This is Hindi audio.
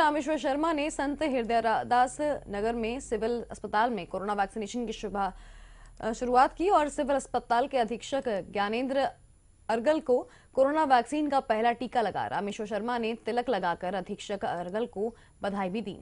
रामेश्वर शर्मा ने संत हृदयदास नगर में सिविल अस्पताल में कोरोना वैक्सीनेशन की शुभ शुरुआत की और सिविल अस्पताल के अधीक्षक ज्ञानेन्द्र अर्गल को कोरोना वैक्सीन का पहला टीका लगा रामेश्वर शर्मा ने तिलक लगाकर अधीक्षक अर्गल को बधाई भी दी